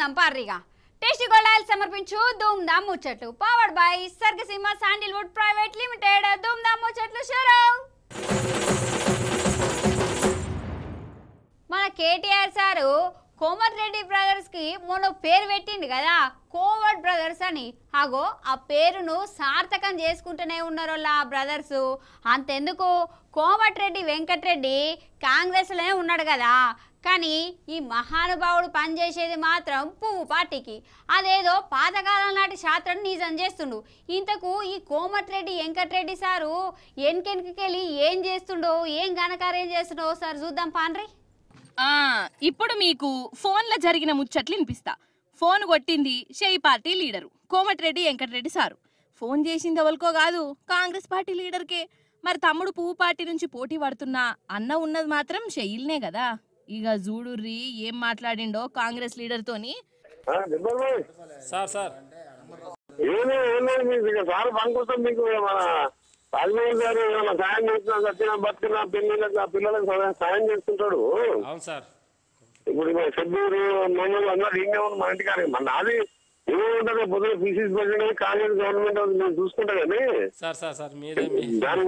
జరుపుకుందాం పార్రీగా tasty oil సమర్పించు దామ్ ముచ్చట్లు పవర్డ్ బై సర్గసీమ శాండిల్వుడ్ ప్రైవేట్ లిమిటెడ్ దామ్ ముచ్చట్లు షోరూమ్ మన కేటీఆర్ సారు కోమర్ రెడ్డి బ్రదర్స్ కి మొన్న పేరు పెట్టిండు కదా కోవర్డ్ బ్రదర్స్ అని అగో ఆ పేరును సార్థకం చేసుకుంటూనే ఉన్నారు ఆ బ్రదర్స్ అంతెందుకు కోమటిరెడ్డి వెంకటరెడ్డి కాంగ్రెస్లోనే ఉన్నాడు కదా కానీ ఈ మహానుభావుడు పనిచేసేది మాత్రం పువ్వు పార్టీకి అదేదో పాతకాలం నాటి శాత్రం నిజం చేస్తుండు ఇంతకు ఈ కోమటిరెడ్డి వెంకటరెడ్డి సారు ఎన్కెన్కెళ్ళి ఏం చేస్తుండో ఏం గనకార్యం చేస్తుండో సార్ చూద్దాం పాన్రి ఇప్పుడు మీకు ఫోన్లో జరిగిన ముచ్చట్లు వినిపిస్తా ఫోన్ కొట్టింది షేయి party leader Komatireddy Venkatreddy sir phone చేసింది ఎవరికో కాదు కాంగ్రెస్ పార్టీ లీడర్కే మరి తమ్ముడు పువ్వు పార్టీ నుంచి పోటీ పడుతున్నా అన్న ఉన్నది మాత్రం షెయిల్నే కదా ఇక చూడుర్రి ఏం మాట్లాడిండో కాంగ్రెస్ లీడర్ తోని సార్ సార్ సార్ మీకు మన గారు ఏమైనా సాయం చేస్తున్నా సత్యన పిల్లలకు పిల్లలకు సాయం చేస్తుంటాడు అవును సార్ ఇప్పుడు సెబ్బూరు మమ్మల్ని అందరూ ఇంకే ఉంది మన ఇంటికారు మన నాది ఏముంటది పొద్దున ఫీసెస్ పెట్టండి కాలేజ్ గవర్నమెంట్ మేము చూసుకుంటా కానీ సార్ సార్ సార్ దాని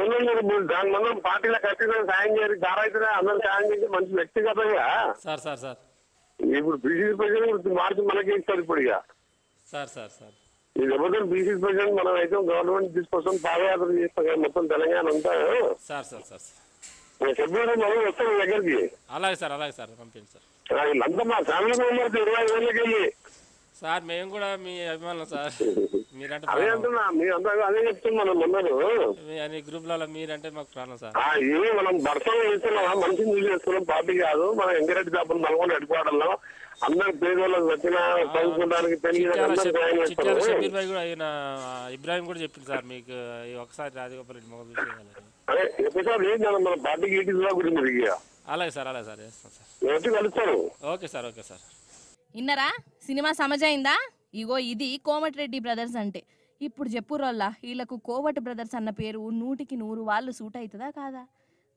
ముందు దాని ముందు పార్టీలో ఖచ్చితంగా సాయం చేయాలి దారైతే అందరూ సాయం చేసి మంచి వ్యక్తిగతంగా సార్ సార్ సార్ ఇప్పుడు ఫీసెస్ పెట్టండి మార్చి మనకి ఇస్తారు ఇప్పుడు ఇక సార్ సార్ సార్ ఈ దెబ్బతో బీసీస్ ప్రజెంట్ మనం అయితే గవర్నమెంట్ తీసుకోసం పాదయాత్ర చేస్తాం మొత్తం తెలంగాణ అంతా సార్ సార్ సార్ వస్తాం దగ్గరికి అలాగే సార్ అలాగే సార్ పంపించండి సార్ వీళ్ళంతా మా ఫ్యామిలీ మెంబర్స్ ఇరవై ఏళ్ళకి వెళ్ళి సార్ మేము కూడా మీ అభిమానులు సార్ మీరంటే అదే అదే చెప్తున్నాను మీరంటే మాకు ప్రాణం సార్ ఆ, మనం చేస్తున్నాం పార్టీ కాదు మనం ఎంకరెడ్డి దాపులు నల్గొండ అందరు వచ్చిన కూడా ఇబ్రాహిం కూడా చెప్పింది సార్ మీకు ఒకసారి రాజగోపాల్ రెడ్డి మొగలు పార్టీ అలాగే సార్ అలాగే సార్ కలుస్తారు ఓకే సార్ ఓకే సార్ ఇన్నరా సినిమా సమజైందా ఇగో ఇది కోమటిరెడ్డి బ్రదర్స్ అంటే ఇప్పుడు రోల్లా వీళ్ళకు కోవటి బ్రదర్స్ అన్న పేరు నూటికి నూరు వాళ్ళు సూట్ అవుతుందా కాదా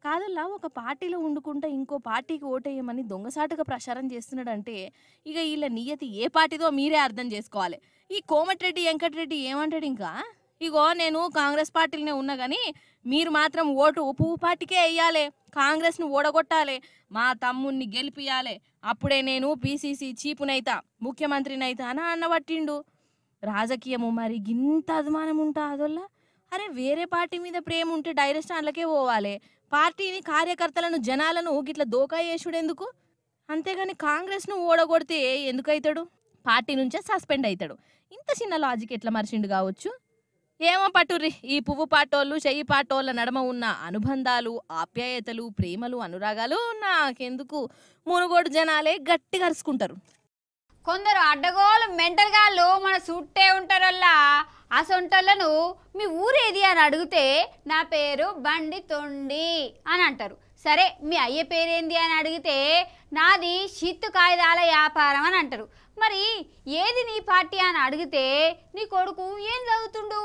కాదల్లా ఒక పార్టీలో ఉండుకుంటా ఇంకో పార్టీకి ఓటేయమని దొంగసాటుగా ప్రచారం చేస్తున్నాడంటే ఇక వీళ్ళ నియతి ఏ పార్టీదో మీరే అర్థం చేసుకోవాలి ఈ కోమటిరెడ్డి వెంకటరెడ్డి ఏమంటాడు ఇంకా ఇగో నేను కాంగ్రెస్ పార్టీలోనే ఉన్నా కానీ మీరు మాత్రం ఓటు ఉపూపాటికే వేయాలి కాంగ్రెస్ను ఓడగొట్టాలి మా తమ్ముణ్ణి గెలిపియాలి అప్పుడే నేను పీసీసీ చీపునైతా ముఖ్యమంత్రినైతా అని అన్నబట్టిండు రాజకీయము మరి గింత అభిమానం ఉంటా అదొల్ల అరే వేరే పార్టీ మీద ప్రేమ ఉంటే డైరెక్ట్ అందులోకే పోవాలి పార్టీని కార్యకర్తలను జనాలను గిట్ల దోకా చేసుడెందుకు అంతేగాని కాంగ్రెస్ను ఓడగొడితే ఎందుకైతాడు పార్టీ నుంచే సస్పెండ్ అవుతాడు ఇంత చిన్న లాజిక్ ఎట్లా మరిచిండు కావచ్చు ఏమో పట్టుర్రి ఈ పువ్వు పాటోళ్ళు చెయ్యి పాటోళ్ళ నడమ ఉన్న అనుబంధాలు ఆప్యాయతలు ప్రేమలు అనురాగాలు నాకెందుకు మునుగోడు జనాలే గట్టి అరుచుకుంటారు కొందరు అడ్డగోలు మెంటల్ గాళ్ళు మన చుట్టే ఉంటారల్లా సొంటలను మీ ఊరేది అని అడిగితే నా పేరు బండి తొండి అని అంటారు సరే మీ అయ్య పేరేంది అని అడిగితే నాది చిత్తు కాయిదాల వ్యాపారం అని అంటారు మరి ఏది నీ పార్టీ అని అడిగితే నీ కొడుకు ఏం చదువుతుండు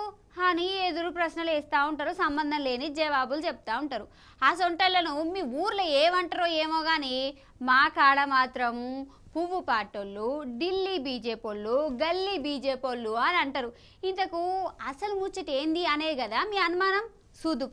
అని ఎదురు ప్రశ్నలు వేస్తూ ఉంటారు సంబంధం లేని జవాబులు చెప్తూ ఉంటారు ఆ సొంటలను మీ ఊర్లో ఏమంటారో ఏమో కానీ మా కాడ మాత్రం పువ్వు పాటోళ్ళు ఢిల్లీ బీజేపీ గల్లీ బీజేపోళ్ళు అని అంటారు ఇంతకు అసలు ముచ్చట ఏంది అనే కదా మీ అనుమానం సూదు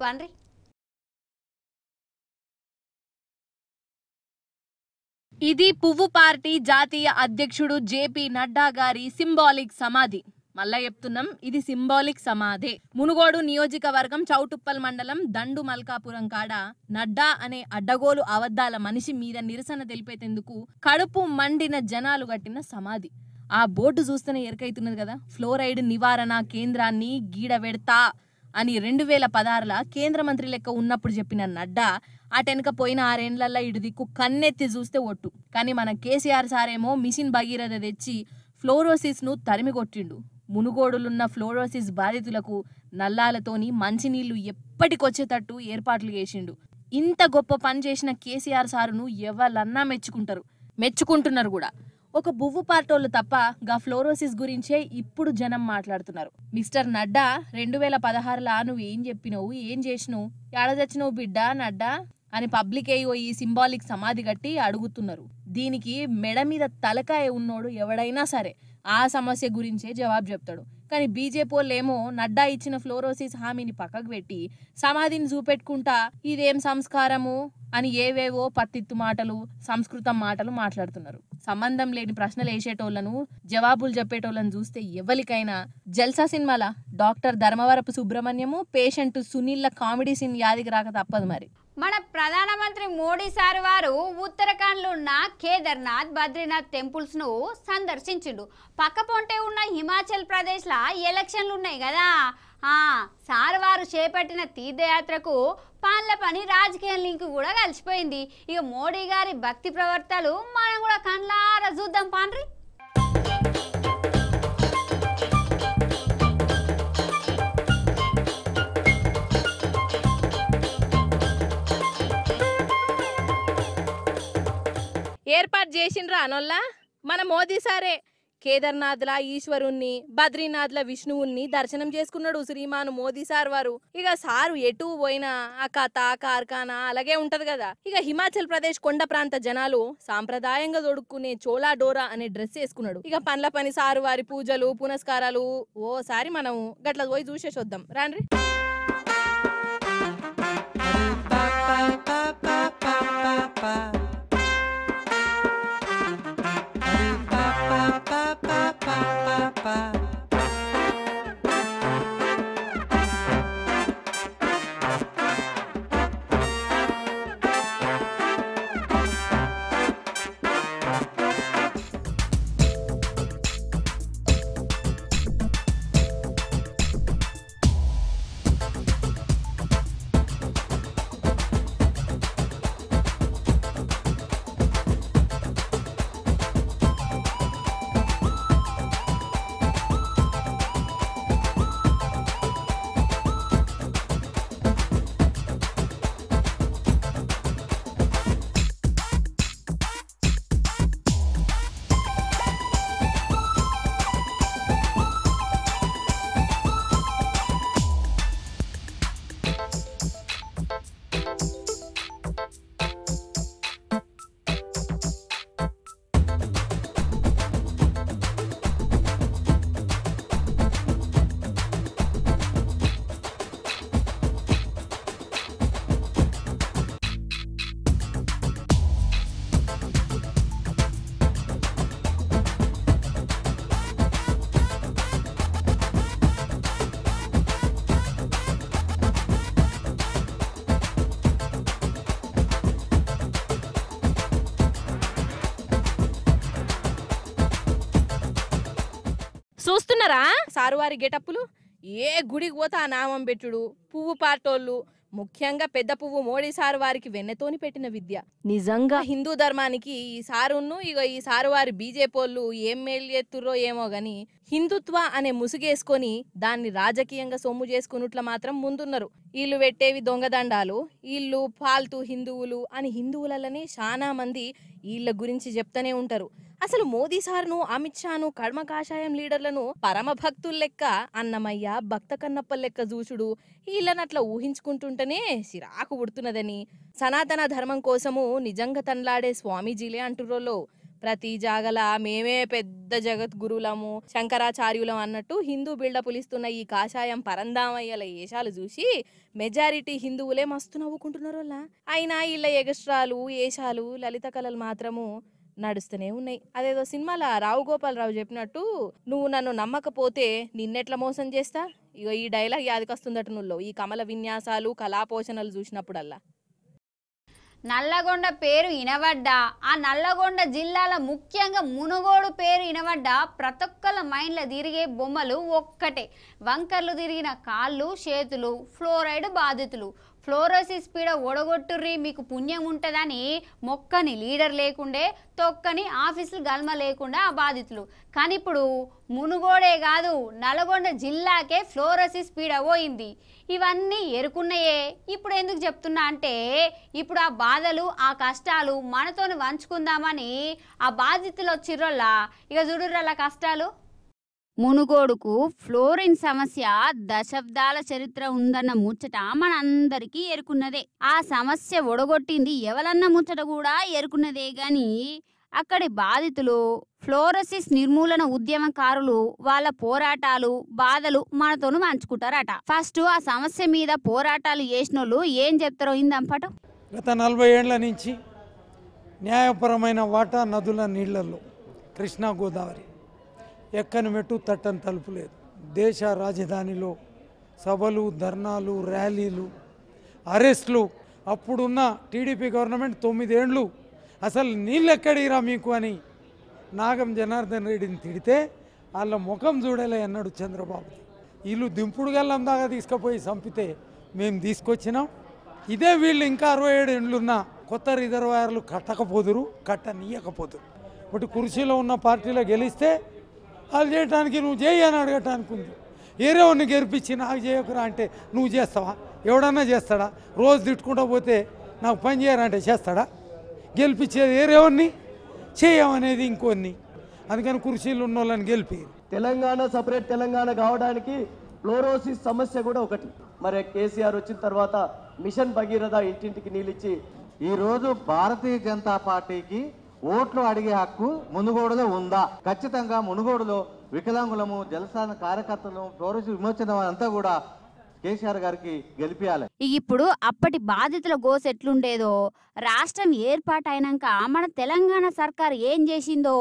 ఇది పువ్వు పార్టీ జాతీయ అధ్యక్షుడు జేపీ నడ్డా గారి సింబాలిక్ సమాధి మళ్ళా చెప్తున్నాం ఇది సింబాలిక్ సమాధి మునుగోడు నియోజకవర్గం చౌటుప్పల్ మండలం దండు మల్కాపురం కాడ నడ్డా అనే అడ్డగోలు అవద్దాల మనిషి మీద నిరసన తెలిపేతేందుకు కడుపు మండిన జనాలు కట్టిన సమాధి ఆ బోర్డు చూస్తేనే ఎరకైతున్నది కదా ఫ్లోరైడ్ నివారణ కేంద్రాన్ని గీడ పెడతా అని రెండు వేల పదహారుల కేంద్ర మంత్రి లెక్క ఉన్నప్పుడు చెప్పిన నడ్డా అటెనక పోయిన ఆరేండ్లల్లో ఇటు దిక్కు కన్నెత్తి చూస్తే ఒట్టు కానీ మన కేసీఆర్ సారేమో మిషన్ భగీరథ తెచ్చి ఫ్లోరోసిస్ను తరిమి కొట్టిండు మునుగోడులున్న ఫ్లోరోసిస్ బాధితులకు నల్లాలతోని మంచినీళ్లు ఎప్పటికొచ్చేటట్టు ఏర్పాట్లు చేసిండు ఇంత గొప్ప పని చేసిన కేసీఆర్ సారును ఎవరన్నా మెచ్చుకుంటారు మెచ్చుకుంటున్నారు కూడా ఒక బువ్వు పార్టోళ్ళు తప్ప గా ఫ్లోరోసిస్ గురించే ఇప్పుడు జనం మాట్లాడుతున్నారు మిస్టర్ నడ్డా రెండు వేల పదహారులా నువ్వు ఏం చెప్పినవు ఏం చేసినవు ఏడ చచ్చినవు బిడ్డా నడ్డా అని పబ్లిక్ అయ్యో ఈ సింబాలిక్ సమాధి కట్టి అడుగుతున్నారు దీనికి మెడ మీద తలకాయ ఉన్నోడు ఎవడైనా సరే ఆ సమస్య గురించే జవాబు చెప్తాడు కానీ బీజేపీ వాళ్ళేమో నడ్డా ఇచ్చిన ఫ్లోరోసిస్ హామీని పక్కకు పెట్టి సమాధిని చూపెట్టుకుంటా ఇదేం సంస్కారము అని ఏవేవో పత్తిత్తు మాటలు సంస్కృతం మాటలు మాట్లాడుతున్నారు సంబంధం లేని ప్రశ్నలు వేసేటోళ్లను జవాబులు చెప్పేటోళ్ళను చూస్తే ఎవరికైనా జల్సా సినిమాల డాక్టర్ ధర్మవరపు సుబ్రహ్మణ్యము పేషెంట్ సునీల్ల కామెడీ సీన్ యాదికి రాక తప్పదు మరి మన ప్రధానమంత్రి మోడీ సార్ వారు ఉత్తరాఖండ్లో ఉన్న కేదార్నాథ్ బద్రీనాథ్ టెంపుల్స్ను సందర్శించిండు పక్క పొంటే ఉన్న హిమాచల్ ప్రదేశ్లో ఎలక్షన్లు ఉన్నాయి కదా సార్ వారు చేపట్టిన తీర్థయాత్రకు పాన్ల పని రాజకీయ లింక్ కూడా కలిసిపోయింది ఇక మోడీ గారి భక్తి ప్రవర్తలు మనం కూడా కండ్లారా చూద్దాం పాన్రి చేసిండ్రు అనొల్లా మన మోదీ సారే కేదార్నాథ్ల ఈశ్వరుణ్ణి బద్రీనాథ్ల విష్ణువుని దర్శనం చేసుకున్నాడు శ్రీమాను మోదీ సార్ వారు ఇక సారు ఎటు పోయినా ఆ కథ కార్ఖానా అలాగే ఉంటది కదా ఇక హిమాచల్ ప్రదేశ్ కొండ ప్రాంత జనాలు సాంప్రదాయంగా తొడుక్కునే చోలా డోరా అనే డ్రెస్ వేసుకున్నాడు ఇక పండ్ల పని సారు వారి పూజలు పునస్కారాలు ఓసారి మనం గట్ల పోయి వద్దాం రాండ్రీ చూస్తున్నారా సారువారి గెటప్పులు ఏ గుడికి పోతా నామం పెట్టుడు పువ్వు పాటోళ్ళు ముఖ్యంగా పెద్ద పువ్వు మోడీ సారు వారికి వెన్నెతోని పెట్టిన విద్య నిజంగా హిందూ ధర్మానికి ఈ సారును ఇక ఈ సారు వారి బీజేపీలు ఏం మేలు ఏమో గాని హిందుత్వ అనే ముసుగేసుకొని దాన్ని రాజకీయంగా సొమ్ము చేసుకున్నట్ల మాత్రం ముందున్నారు వీళ్ళు పెట్టేవి దొంగదండాలు వీళ్ళు ఫాల్తూ హిందువులు అని హిందువులనే చాలా మంది వీళ్ళ గురించి చెప్తూనే ఉంటారు అసలు మోదీ ను అమిత్ షాను కర్మకాషాయం లీడర్లను పరమ భక్తుల లెక్క అన్నమయ్య భక్త కన్నప్ప లెక్క చూచుడు వీళ్ళని అట్లా ఊహించుకుంటుంటేనే సిరాకు పుడుతున్నదని సనాతన ధర్మం కోసము నిజంగా తన్లాడే స్వామీజీలే అంటురోలో ప్రతి జాగల మేమే పెద్ద జగద్గురులము శంకరాచార్యులం అన్నట్టు హిందూ పులిస్తున్న ఈ కాషాయం పరందామయ్యల ఏషాలు చూసి మెజారిటీ హిందువులే మస్తు నవ్వుకుంటున్నారోలా అయినా వీళ్ళ ఎగస్ట్రాలు ఏషాలు లలిత కళలు మాత్రము నడుస్తూనే ఉన్నాయి అదేదో సినిమాలో రావు గోపాలరావు చెప్పినట్టు నువ్వు నన్ను నమ్మకపోతే నిన్నెట్లా మోసం చేస్తా ఇక ఈ డైలాగ్ యాదికొస్తుందట నువ్వు ఈ కమల విన్యాసాలు కళాపోషణలు చూసినప్పుడల్లా నల్లగొండ పేరు ఇనవడ్డా ఆ నల్లగొండ జిల్లాల ముఖ్యంగా మునుగోడు పేరు ఇనవడ్డా ప్రతి ఒక్కల మైండ్ల తిరిగే బొమ్మలు ఒక్కటే వంకర్లు తిరిగిన కాళ్ళు చేతులు ఫ్లోరైడ్ బాధితులు ఫ్లోరోసిస్ పీడ ఒడగొట్టుర్రి మీకు పుణ్యం ఉంటుందని మొక్కని లీడర్ లేకుండే తొక్కని ఆఫీసులు గల్మ లేకుండా ఆ బాధితులు కానీ ఇప్పుడు మునుగోడే కాదు నల్గొండ జిల్లాకే ఫ్లోరోసిస్ పీడ పోయింది ఇవన్నీ ఎరుకున్నాయే ఇప్పుడు ఎందుకు చెప్తున్నా అంటే ఇప్పుడు ఆ బాధలు ఆ కష్టాలు మనతోని వంచుకుందామని ఆ బాధితులు వచ్చిర్రోళ్ళ ఇక చూడుర్రలా కష్టాలు మునుగోడుకు ఫ్లోరిన్ సమస్య దశాబ్దాల చరిత్ర ఉందన్న ముచ్చట మనందరికీ ఎరుకున్నదే ఆ సమస్య ఒడగొట్టింది ఎవలన్న ముచ్చట కూడా ఎరుకున్నదే గాని అక్కడి బాధితులు ఫ్లోరసిస్ నిర్మూలన ఉద్యమకారులు వాళ్ళ పోరాటాలు బాధలు మనతోను పంచుకుంటారట ఫస్ట్ ఆ సమస్య మీద పోరాటాలు చేసిన ఏం చెప్తారో ఇందంపట గత నలభై ఏళ్ల నుంచి న్యాయపరమైన వాటా నదుల నీళ్లలో కృష్ణా గోదావరి ఎక్కని మెట్టు తట్టని తలుపు దేశ రాజధానిలో సభలు ధర్నాలు ర్యాలీలు అరెస్ట్లు అప్పుడున్న టీడీపీ గవర్నమెంట్ తొమ్మిదేండ్లు అసలు నీళ్ళెక్కడిరా మీకు అని నాగం జనార్దన్ రెడ్డిని తిడితే వాళ్ళ ముఖం చూడలే అన్నాడు చంద్రబాబు వీళ్ళు దింపుడు గల్లం దాకా తీసుకుపోయి చంపితే మేము తీసుకొచ్చినాం ఇదే వీళ్ళు ఇంకా అరవై ఏడు ఎండ్లున్న కొత్త రిజర్వాయర్లు కట్టకపోదురు కట్టనీయకపోదురు ఒకటి కుర్చీలో ఉన్న పార్టీలో గెలిస్తే అది చేయడానికి నువ్వు చేయి అని అడగటానికి ఉంది ఏరేవాడిని గెలిపించి నాకు చేయకురా అంటే నువ్వు చేస్తావా ఎవడన్నా చేస్తాడా రోజు తిట్టుకుంటా పోతే నాకు పని చేయాలంటే చేస్తాడా గెలిపించేది ఏరేవాడిని చేయమనేది ఇంకొన్ని అందుకని కుర్చీలు ఉన్న వాళ్ళని గెలిపి తెలంగాణ సపరేట్ తెలంగాణ కావడానికి ఫ్లోరోసిస్ సమస్య కూడా ఒకటి మరి కేసీఆర్ వచ్చిన తర్వాత మిషన్ భగీరథ ఇంటింటికి నీళ్ళిచ్చి ఈరోజు భారతీయ జనతా పార్టీకి ఓట్లు అడిగే హక్కు మునుగోడులో ఉందా ఖచ్చితంగా మునుగోడులో వికలాంగులము జలసాన కార్యకర్తలు పౌరుష విమోచనం అంతా కూడా కేసీఆర్ గారికి గెలిపియాలి ఇప్పుడు అప్పటి బాధితుల గోస్ ఎట్లుండేదో రాష్ట్రం ఏర్పాటైనాక మన తెలంగాణ సర్కార్ ఏం చేసిందో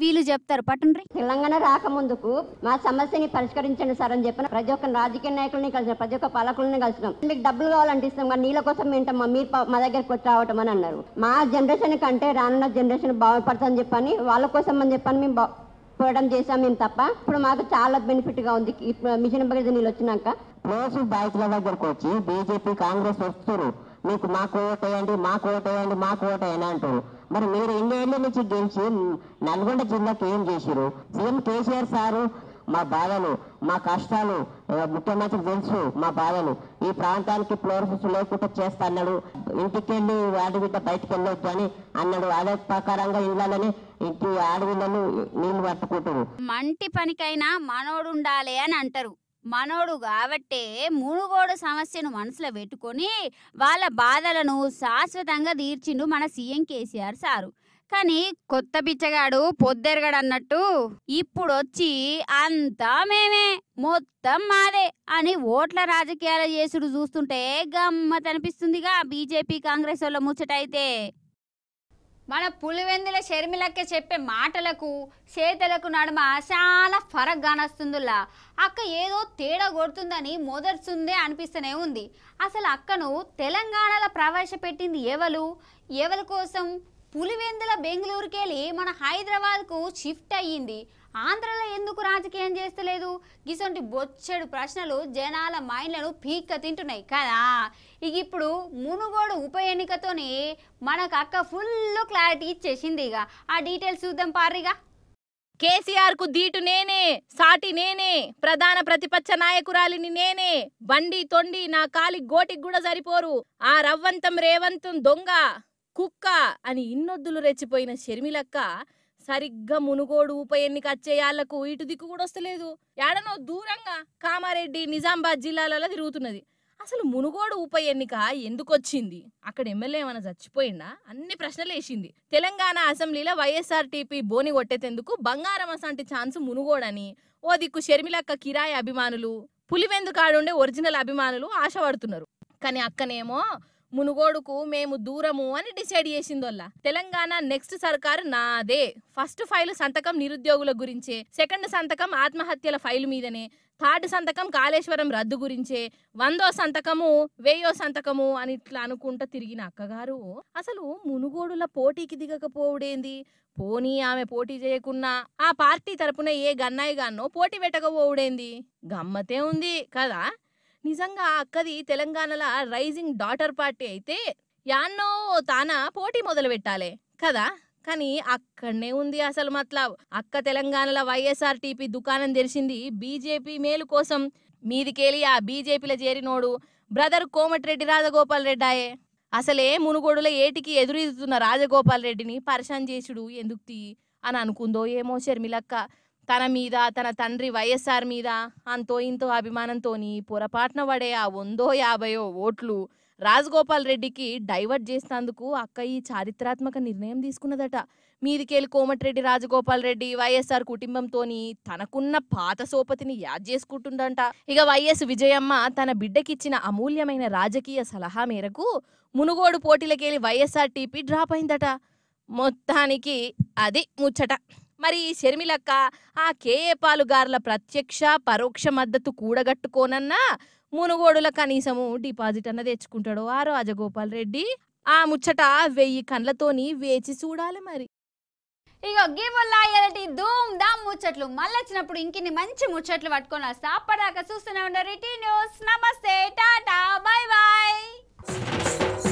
వీళ్ళు చెప్తారు పట్టండి తెలంగాణ రాకముందుకు మా సమస్యని పరిష్కరించండి సార్ అని చెప్పిన ప్రతి ఒక్క రాజకీయ నాయకుల్ని కలిసిన ప్రతి ఒక్క పాలకులని కలిసినాం మీకు డబ్బులు కావాలంటే ఇస్తాం కానీ నీళ్ళ కోసం ఏంటమ్మా మీరు మా దగ్గరకు వచ్చి రావటం అని అన్నారు మా జనరేషన్ కంటే రానున్న జనరేషన్ బాగుపడతామని చెప్పని వాళ్ళ కోసం అని చెప్పని మేము పోవడం చేసాం మేము తప్ప ఇప్పుడు మాకు చాలా బెనిఫిట్గా ఉంది ఇప్పుడు మిషన్ బగ్గర నీళ్ళు వచ్చినాక రోజు బైక్ల దగ్గరకు వచ్చి బీజేపీ కాంగ్రెస్ వస్తున్నారు మీకు మాకు ఓటేయండి మాకు ఓటేయండి మాకు ఓటేయండి అంటారు మరి మీరు ఇన్నేళ్ల నుంచి గెలిచి నల్గొండ జిల్లాకి ఏం చేశారు సీఎం కేసీఆర్ సారు మా బాధలు మా కష్టాలు ముఖ్యమంత్రి తెలుసు మా బాధలు ఈ ప్రాంతానికి ఫ్లోర్స్ లేకుండా చేస్తా అన్నాడు ఇంటికెళ్ళి ఆడబిడ్డ బయటకు వెళ్ళొద్దు అని అన్నాడు అదే ప్రకారంగా ఇళ్ళని ఇంటి ఆడబిడ్డలు నీళ్లు పట్టుకుంటారు మంటి పనికైనా ఉండాలి అని అంటారు మనోడు కాబట్టే మునుగోడు సమస్యను మనసులో పెట్టుకొని వాళ్ళ బాధలను శాశ్వతంగా తీర్చిండు మన సీఎం కేసీఆర్ సారు కానీ కొత్త పిచ్చగాడు పొద్దెరగాడు ఇప్పుడు వచ్చి అంతా మేమే మొత్తం మాదే అని ఓట్ల రాజకీయాలు చేసుడు చూస్తుంటే గమ్మత్ అనిపిస్తుందిగా బీజేపీ కాంగ్రెస్ వాళ్ళ ముచ్చటైతే మన పులివెందుల షర్మిలకే చెప్పే మాటలకు చేతలకు నడుమ చాలా ఫరక్ కానొస్తుందిలా అక్క ఏదో తేడా కొడుతుందని మొదర్చుందే అనిపిస్తూనే ఉంది అసలు అక్కను తెలంగాణలో ప్రవేశపెట్టింది ఎవలు ఎవరి కోసం పులివెందుల బెంగళూరుకెళ్ళి మన హైదరాబాద్కు షిఫ్ట్ అయ్యింది ఆంధ్రలో ఎందుకు రాజకీయం చేస్తలేదు గిసొంటి బొచ్చడు ప్రశ్నలు జనాల మైండ్లను పీక్క తింటున్నాయి కదా ఇక ఇప్పుడు మునుగోడు ఉప ఎన్నికతోని మనకు అక్క ఫుల్ క్లారిటీ ఇచ్చేసింది ఇక ఆ డీటెయిల్స్ చూద్దాం పారిగా కేసీఆర్ కు దీటు నేనే సాటి నేనే ప్రధాన ప్రతిపక్ష నాయకురాలిని నేనే బండి తొండి నా కాలి గోటికి కూడా సరిపోరు ఆ రవ్వంతం రేవంతం దొంగ కుక్క అని ఇన్నొద్దులు రెచ్చిపోయిన షర్మిలక్క సరిగ్గా మునుగోడు ఉప ఎన్నిక వచ్చేయాళ్లకు ఇటు దిక్కు కూడా వస్తలేదు ఏడనో దూరంగా కామారెడ్డి నిజామాబాద్ జిల్లాలలో తిరుగుతున్నది అసలు మునుగోడు ఉప ఎన్నిక ఎందుకు వచ్చింది అక్కడ ఎమ్మెల్యే ఏమైనా చచ్చిపోయిందా అన్ని ప్రశ్నలు వేసింది తెలంగాణ అసెంబ్లీలో వైఎస్ఆర్టీపీ బోని కొట్టేతెందుకు బంగారం అసంటి ఛాన్స్ మునుగోడని ఓ దిక్కు షర్మిలక్క కిరాయి అభిమానులు పులివెందు కాడుండే ఒరిజినల్ అభిమానులు ఆశపడుతున్నారు కానీ అక్కనేమో మునుగోడుకు మేము దూరము అని డిసైడ్ చేసిందోల్లా తెలంగాణ నెక్స్ట్ సర్కారు నాదే ఫస్ట్ ఫైల్ సంతకం నిరుద్యోగుల గురించే సెకండ్ సంతకం ఆత్మహత్యల ఫైల్ మీదనే థర్డ్ సంతకం కాళేశ్వరం రద్దు గురించే వందో సంతకము వేయో సంతకము అని ఇట్లా అనుకుంటా తిరిగిన అక్కగారు అసలు మునుగోడుల పోటీకి దిగకపోవుడేంది పోనీ ఆమె పోటీ చేయకున్నా ఆ పార్టీ తరపున ఏ గన్నాయి గాన్నో పోటీ పెట్టకపోవుడేంది గమ్మతే ఉంది కదా నిజంగా అక్కది తెలంగాణల రైజింగ్ డాటర్ పార్టీ అయితే యాన్నో తాన పోటీ మొదలు పెట్టాలి కదా కానీ అక్కడనే ఉంది అసలు మతలబ్ అక్క తెలంగాణల వైఎస్ఆర్టీపీ దుకాణం తెరిచింది బీజేపీ మేలు కోసం మీదికేలి ఆ బీజేపీలో చేరినోడు బ్రదర్ కోమటిరెడ్డి రాజగోపాల్ రెడ్డాయే అసలే మునుగోడుల ఏటికి ఎదురెదుతున్న రాజగోపాల్ రెడ్డిని పరిశాన్ చేసుడు ఎందుకు తీ అని అనుకుందో ఏమో షర్మిలక్క తన మీద తన తండ్రి వైఎస్ఆర్ మీద అంతో ఇంతో అభిమానంతో పొరపాటున పడే ఆ వందో యాభయో ఓట్లు రాజగోపాల్ రెడ్డికి డైవర్ట్ చేసినందుకు అక్క ఈ చారిత్రాత్మక నిర్ణయం తీసుకున్నదట మీదికేళ్ళు కోమటిరెడ్డి రాజగోపాల్ రెడ్డి వైఎస్ఆర్ కుటుంబంతోని తనకున్న పాత సోపతిని యాద్ చేసుకుంటుందంట ఇక వైఎస్ విజయమ్మ తన బిడ్డకిచ్చిన అమూల్యమైన రాజకీయ సలహా మేరకు మునుగోడు పోటీలకెళ్ళి వైఎస్ఆర్ టీపీ డ్రాప్ అయిందట మొత్తానికి అది ముచ్చట మరి ఈ షర్మిలక్క ఆ కేఏ పాలుగారుల ప్రత్యక్ష పరోక్ష మద్దతు కూడగట్టుకోనన్నా మునుగోడుల కనీసము డిపాజిట్ అన్న తెచ్చుకుంటాడు ఆ రాజగోపాల్ రెడ్డి ఆ ముచ్చట వెయ్యి కండ్లతోని వేచి చూడాలి మరి ఇక గీవల్ల ఎలాంటి ధూమ్ ధామ్ ముచ్చట్లు మళ్ళీ వచ్చినప్పుడు ఇంకిన్ని మంచి ముచ్చట్లు పట్టుకొని వస్తా చూస్తూనే ఉండరు న్యూస్ నమస్తే టాటా బాయ్ బాయ్